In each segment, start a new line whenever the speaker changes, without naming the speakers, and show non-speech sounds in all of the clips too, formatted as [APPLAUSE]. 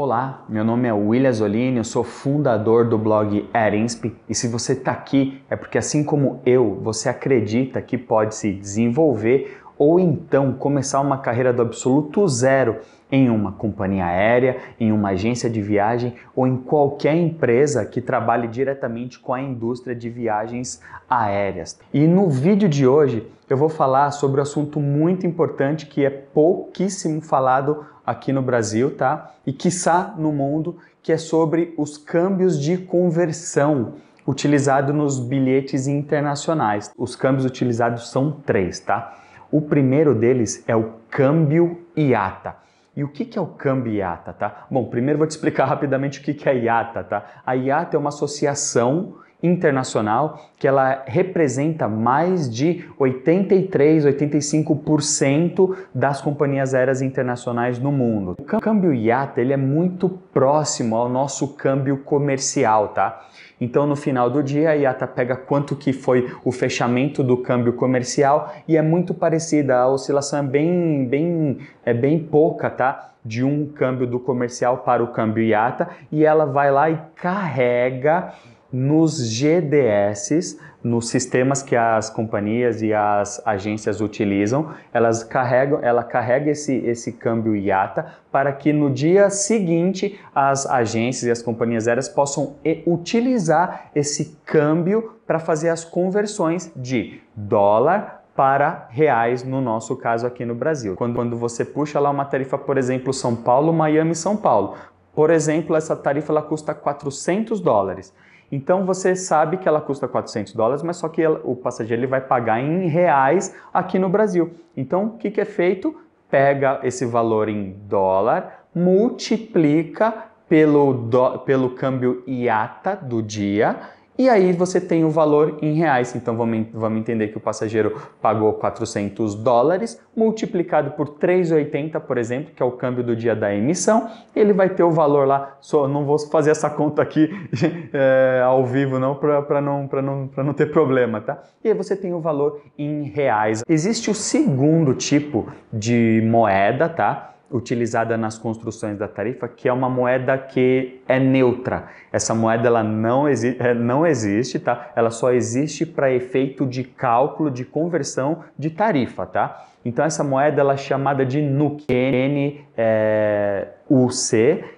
Olá, meu nome é William Zolini, eu sou fundador do blog Erinsp e se você está aqui é porque assim como eu, você acredita que pode se desenvolver ou então começar uma carreira do absoluto zero em uma companhia aérea, em uma agência de viagem ou em qualquer empresa que trabalhe diretamente com a indústria de viagens aéreas. E no vídeo de hoje eu vou falar sobre um assunto muito importante que é pouquíssimo falado aqui no Brasil, tá? E quiçá no mundo, que é sobre os câmbios de conversão utilizados nos bilhetes internacionais. Os câmbios utilizados são três, tá? O primeiro deles é o câmbio IATA. E o que é o câmbio IATA, tá? Bom, primeiro vou te explicar [LAUGHS] rapidamente o que é a IATA, tá? A IATA é uma associação internacional, que ela representa mais de 83, 85% das companhias aéreas internacionais no mundo. O câmbio IATA ele é muito próximo ao nosso câmbio comercial, tá? Então no final do dia a IATA pega quanto que foi o fechamento do câmbio comercial e é muito parecida, a oscilação é bem, bem, é bem pouca, tá? De um câmbio do comercial para o câmbio IATA e ela vai lá e carrega nos GDS, nos sistemas que as companhias e as agências utilizam, elas carregam, ela carrega esse, esse câmbio IATA para que no dia seguinte as agências e as companhias aéreas possam e, utilizar esse câmbio para fazer as conversões de dólar para reais no nosso caso aqui no Brasil. Quando, quando você puxa lá uma tarifa, por exemplo, São Paulo, Miami, São Paulo, por exemplo, essa tarifa ela custa 400 dólares. Então você sabe que ela custa 400 dólares, mas só que ela, o passageiro ele vai pagar em reais aqui no Brasil. Então o que, que é feito? Pega esse valor em dólar, multiplica pelo, do, pelo câmbio IATA do dia e aí você tem o valor em reais. Então vamos, vamos entender que o passageiro pagou 400 dólares, multiplicado por 3,80, por exemplo, que é o câmbio do dia da emissão, ele vai ter o valor lá. Só não vou fazer essa conta aqui [LAUGHS] é, ao vivo não para não, para não, para não ter problema, tá? E aí você tem o valor em reais. Existe o segundo tipo de moeda, tá? utilizada nas construções da tarifa, que é uma moeda que é neutra. Essa moeda ela não, exi eh, não existe, tá? Ela só existe para efeito de cálculo de conversão de tarifa, tá? Então essa moeda ela é chamada de NUC, N é,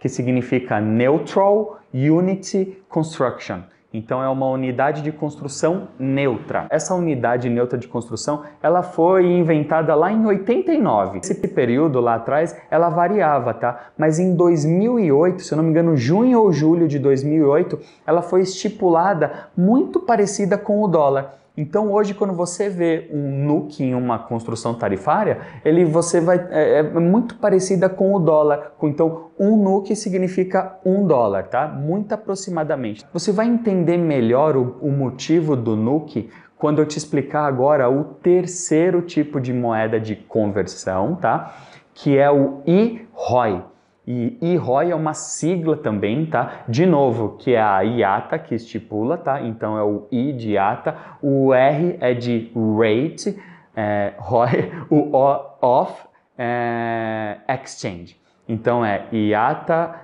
que significa Neutral Unity Construction. Então é uma unidade de construção neutra. Essa unidade neutra de construção, ela foi inventada lá em 89. Esse período lá atrás, ela variava, tá? Mas em 2008, se eu não me engano, junho ou julho de 2008, ela foi estipulada muito parecida com o dólar. Então hoje quando você vê um NUC em uma construção tarifária, ele você vai é, é muito parecida com o dólar. Então um NUC significa um dólar, tá? Muito aproximadamente. Você vai entender melhor o, o motivo do NUC quando eu te explicar agora o terceiro tipo de moeda de conversão, tá? Que é o IROI. E IROI é uma sigla também, tá? De novo, que é a IATA que estipula, tá? Então é o I de IATA, o R é de rate, é, ROI, [LAUGHS] o O off é, exchange. Então é IATA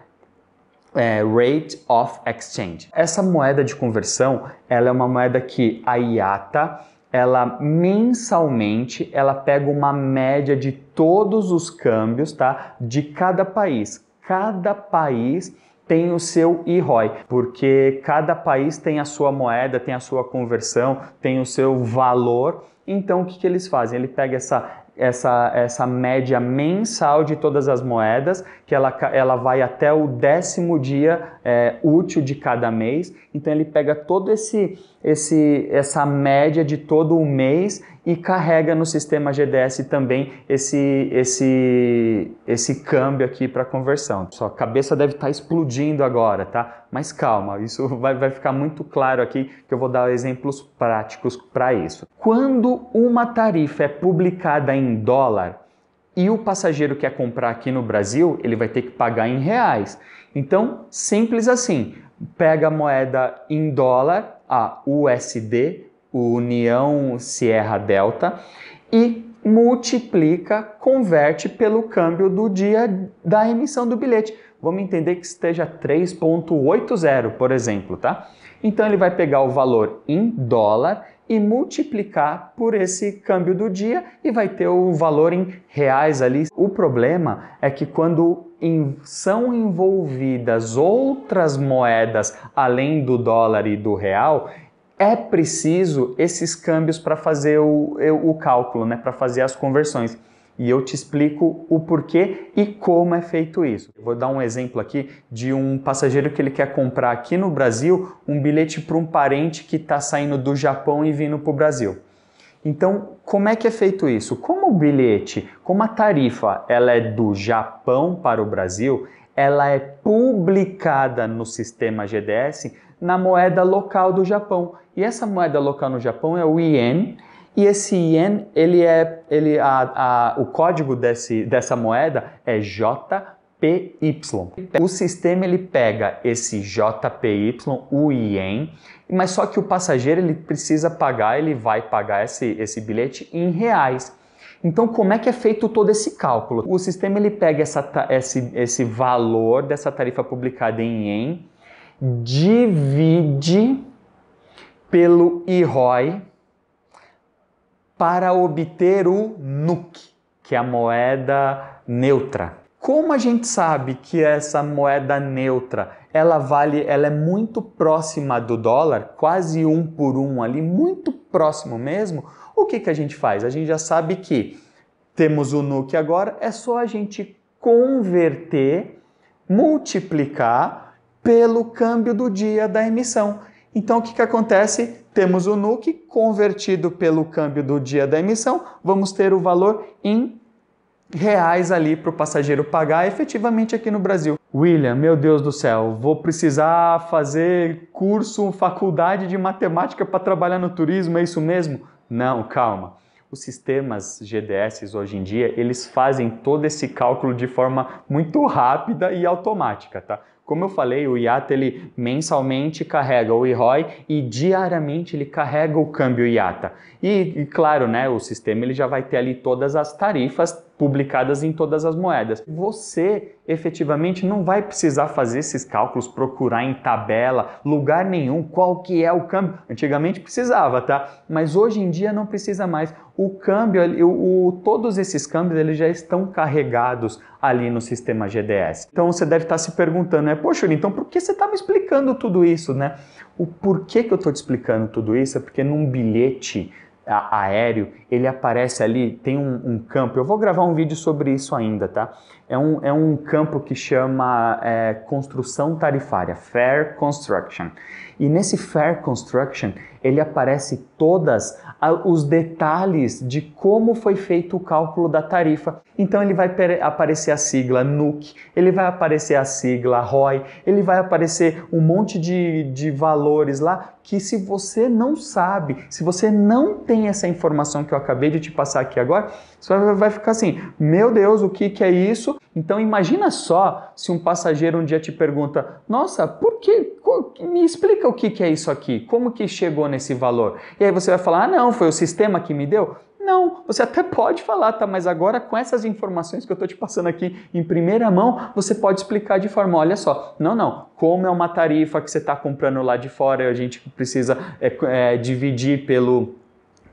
é, Rate of Exchange. Essa moeda de conversão, ela é uma moeda que a IATA ela mensalmente ela pega uma média de todos os câmbios, tá? De cada país. Cada país tem o seu IROI, porque cada país tem a sua moeda, tem a sua conversão, tem o seu valor. Então o que, que eles fazem? Ele pega essa essa, essa média mensal de todas as moedas, que ela, ela vai até o décimo dia é, útil de cada mês. Então ele pega todo esse, esse essa média de todo o mês e carrega no sistema GDS também esse esse esse câmbio aqui para conversão. Sua cabeça deve estar tá explodindo agora, tá? mas calma, isso vai, vai ficar muito claro aqui que eu vou dar exemplos práticos para isso. Quando uma tarifa é publicada em dólar e o passageiro quer comprar aqui no Brasil, ele vai ter que pagar em reais. Então, simples assim, pega a moeda em dólar, a USD, União Sierra Delta, e multiplica, converte pelo câmbio do dia da emissão do bilhete. Vamos entender que esteja 3.80, por exemplo, tá? Então ele vai pegar o valor em dólar e multiplicar por esse câmbio do dia e vai ter o valor em reais ali. O problema é que quando são envolvidas outras moedas além do dólar e do real, é preciso esses câmbios para fazer o, o cálculo, né, para fazer as conversões. E eu te explico o porquê e como é feito isso. vou dar um exemplo aqui de um passageiro que ele quer comprar aqui no Brasil um bilhete para um parente que está saindo do Japão e vindo para o Brasil. Então, como é que é feito isso? Como o bilhete, como a tarifa, ela é do Japão para o Brasil, ela é publicada no sistema GDS, na moeda local do Japão. E essa moeda local no Japão é o ien, e esse ien, ele é, ele, a, a, o código desse, dessa moeda é JPY. O sistema ele pega esse JPY, o ien, mas só que o passageiro ele precisa pagar, ele vai pagar esse, esse bilhete em reais. Então, como é que é feito todo esse cálculo? O sistema ele pega essa, esse, esse valor dessa tarifa publicada em ien divide pelo IROI para obter o NUC, que é a moeda neutra. Como a gente sabe que essa moeda neutra ela vale, ela é muito próxima do dólar, quase um por um ali, muito próximo mesmo. O que, que a gente faz? A gente já sabe que temos o NUC agora, é só a gente converter, multiplicar pelo câmbio do dia da emissão. Então o que, que acontece? Temos o NUC convertido pelo câmbio do dia da emissão, vamos ter o valor em reais ali para o passageiro pagar efetivamente aqui no Brasil. William, meu Deus do céu, vou precisar fazer curso, faculdade de matemática para trabalhar no turismo, é isso mesmo? Não, calma. Os sistemas GDS hoje em dia, eles fazem todo esse cálculo de forma muito rápida e automática, tá? Como eu falei, o IATA ele mensalmente carrega o IROI e diariamente ele carrega o câmbio IATA. E, e claro, né, o sistema ele já vai ter ali todas as tarifas publicadas em todas as moedas. Você efetivamente não vai precisar fazer esses cálculos, procurar em tabela, lugar nenhum, qual que é o câmbio. Antigamente precisava, tá? Mas hoje em dia não precisa mais. O câmbio, o, o todos esses câmbios, eles já estão carregados ali no sistema GDS. Então você deve estar se perguntando, né? Poxa, então por que você está me explicando tudo isso, né? O porquê que eu estou te explicando tudo isso é porque num bilhete a, aéreo, ele aparece ali, tem um, um, campo, eu vou gravar um vídeo sobre isso ainda, tá? É um, é um campo que chama é, construção tarifária, Fair Construction. E nesse Fair Construction, ele aparece todas os detalhes de como foi feito o cálculo da tarifa. Então ele vai aparecer a sigla NUC, ele vai aparecer a sigla ROI, ele vai aparecer um monte de, de valores lá que se você não sabe, se você não tem essa informação que eu acabei de te passar aqui agora, você vai ficar assim, meu Deus, o que, que é isso? Então imagina só se um passageiro um dia te pergunta: "Nossa, por que me explica o que é isso aqui? Como que chegou nesse valor?" E aí você vai falar: "Ah, não, foi o sistema que me deu". Não, você até pode falar, tá? Mas agora com essas informações que eu estou te passando aqui em primeira mão, você pode explicar de forma, olha só, não, não, como é uma tarifa que você está comprando lá de fora, a gente precisa é, é, dividir pelo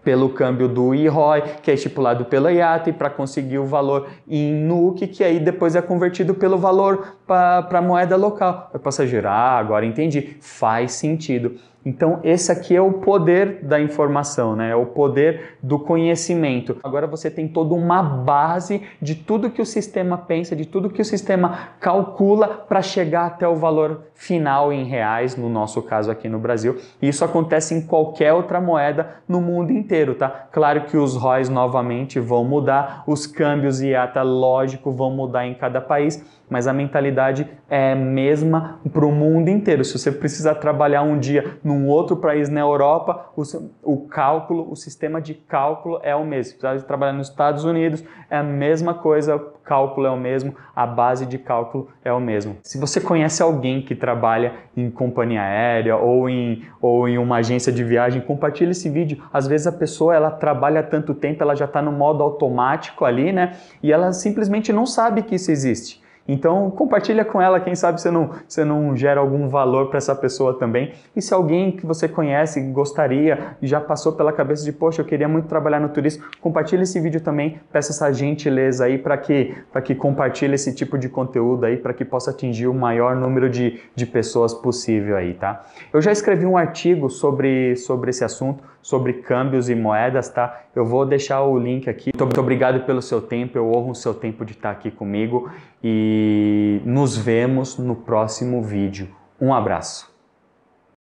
pelo câmbio do IROI, que é estipulado pela IATA, e para conseguir o valor em NUC, que aí depois é convertido pelo valor para a moeda local. eu o passageiro, ah, agora entendi, faz sentido. Então, esse aqui é o poder da informação, né? é o poder do conhecimento. Agora você tem toda uma base de tudo que o sistema pensa, de tudo que o sistema calcula para chegar até o valor final em reais, no nosso caso aqui no Brasil. E isso acontece em qualquer outra moeda no mundo inteiro, tá? Claro que os ROIs novamente vão mudar, os câmbios e ata, lógico, vão mudar em cada país mas a mentalidade é a mesma para o mundo inteiro. Se você precisar trabalhar um dia num outro país na Europa, o, o cálculo, o sistema de cálculo é o mesmo. Se precisar trabalhar nos Estados Unidos, é a mesma coisa, o cálculo é o mesmo, a base de cálculo é o mesmo. Se você conhece alguém que trabalha em companhia aérea ou em, ou em uma agência de viagem, compartilhe esse vídeo. Às vezes a pessoa ela trabalha tanto tempo, ela já está no modo automático ali, né? E ela simplesmente não sabe que isso existe. Então compartilha com ela, quem sabe você não, você não gera algum valor para essa pessoa também. E se alguém que você conhece, gostaria, já passou pela cabeça de, poxa, eu queria muito trabalhar no turismo, compartilha esse vídeo também, peça essa gentileza aí para que, que compartilhe esse tipo de conteúdo aí, para que possa atingir o maior número de, de pessoas possível aí, tá? Eu já escrevi um artigo sobre, sobre esse assunto, sobre câmbios e moedas, tá? Eu vou deixar o link aqui. Muito obrigado pelo seu tempo, eu honro o seu tempo de estar aqui comigo e e nos vemos no próximo vídeo. Um abraço!